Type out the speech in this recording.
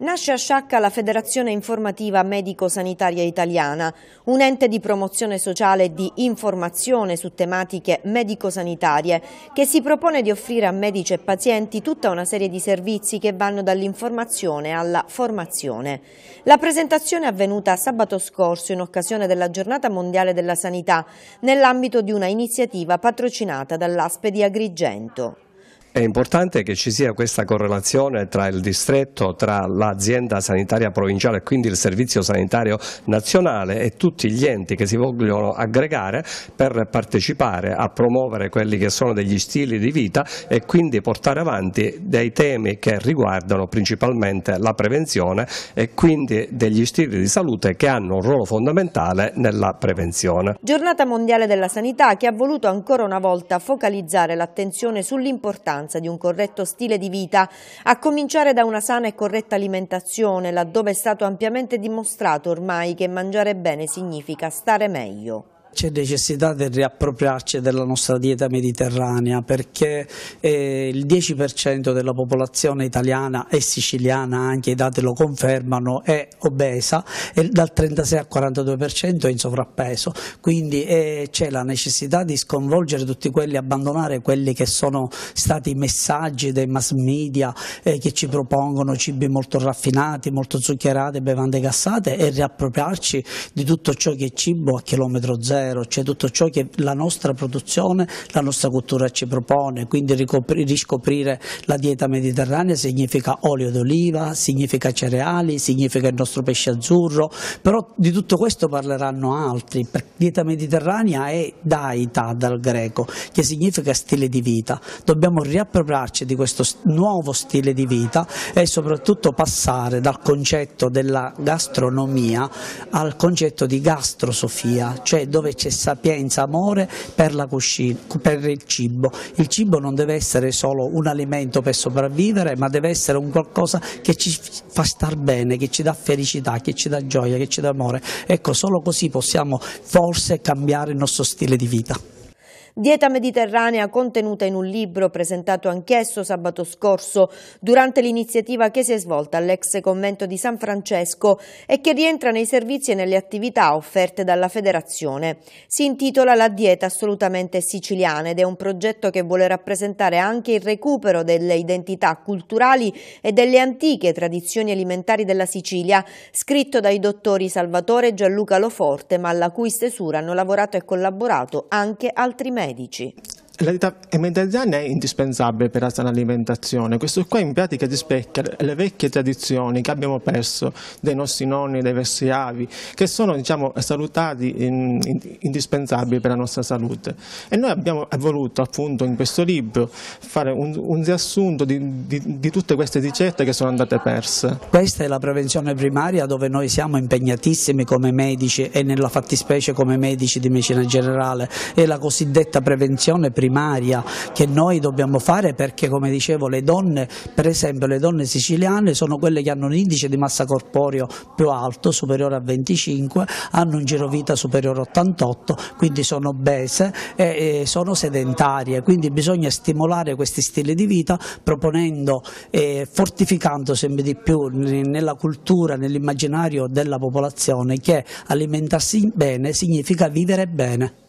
Nasce a Sciacca la Federazione Informativa Medico-Sanitaria Italiana, un ente di promozione sociale e di informazione su tematiche medico-sanitarie che si propone di offrire a medici e pazienti tutta una serie di servizi che vanno dall'informazione alla formazione. La presentazione è avvenuta sabato scorso in occasione della Giornata Mondiale della Sanità nell'ambito di una iniziativa patrocinata dall'Aspe di Agrigento. È importante che ci sia questa correlazione tra il distretto, tra l'azienda sanitaria provinciale e quindi il servizio sanitario nazionale e tutti gli enti che si vogliono aggregare per partecipare a promuovere quelli che sono degli stili di vita e quindi portare avanti dei temi che riguardano principalmente la prevenzione e quindi degli stili di salute che hanno un ruolo fondamentale nella prevenzione. Giornata mondiale della sanità che ha voluto ancora una volta focalizzare l'attenzione sull'importanza l'importanza di un corretto stile di vita, a cominciare da una sana e corretta alimentazione, laddove è stato ampiamente dimostrato ormai che mangiare bene significa stare meglio. C'è necessità di riappropriarci della nostra dieta mediterranea perché eh, il 10% della popolazione italiana e siciliana, anche i dati lo confermano, è obesa e dal 36 al 42% è in sovrappeso, quindi eh, c'è la necessità di sconvolgere tutti quelli, abbandonare quelli che sono stati i messaggi dei mass media eh, che ci propongono cibi molto raffinati, molto zuccherati, bevande gassate e riappropriarci di tutto ciò che è cibo a chilometro zero zero, cioè tutto ciò che la nostra produzione, la nostra cultura ci propone, quindi riscoprire la dieta mediterranea significa olio d'oliva, significa cereali, significa il nostro pesce azzurro, però di tutto questo parleranno altri, perché dieta mediterranea è daita dal greco, che significa stile di vita, dobbiamo riappropriarci di questo nuovo stile di vita e soprattutto passare dal concetto della gastronomia al concetto di gastrosofia, cioè dove dove c'è sapienza, amore per, cucina, per il cibo. Il cibo non deve essere solo un alimento per sopravvivere, ma deve essere un qualcosa che ci fa star bene, che ci dà felicità, che ci dà gioia, che ci dà amore. Ecco, solo così possiamo forse cambiare il nostro stile di vita. Dieta mediterranea contenuta in un libro presentato anch'esso sabato scorso durante l'iniziativa che si è svolta all'ex convento di San Francesco e che rientra nei servizi e nelle attività offerte dalla federazione. Si intitola La dieta assolutamente siciliana ed è un progetto che vuole rappresentare anche il recupero delle identità culturali e delle antiche tradizioni alimentari della Sicilia, scritto dai dottori Salvatore e Gianluca Loforte, ma alla cui stesura hanno lavorato e collaborato anche altri medici medici la dieta mediterranea è indispensabile per la sana alimentazione. Questo qua in pratica rispecchia le vecchie tradizioni che abbiamo perso dei nostri nonni, dei versi avi, che sono diciamo, salutari in, in, indispensabili per la nostra salute. E noi abbiamo voluto appunto in questo libro fare un, un riassunto di, di, di, tutte queste ricette che sono andate perse. Questa è la prevenzione primaria dove noi siamo impegnatissimi come medici e nella fattispecie come medici di medicina generale, è la cosiddetta prevenzione primaria primaria che noi dobbiamo fare perché come dicevo le donne, per esempio le donne siciliane sono quelle che hanno un indice di massa corporeo più alto, superiore a 25, hanno un giro vita superiore a 88, quindi sono obese e, e sono sedentarie, quindi bisogna stimolare questi stili di vita proponendo e fortificando sempre di più nella cultura, nell'immaginario della popolazione che alimentarsi bene significa vivere bene.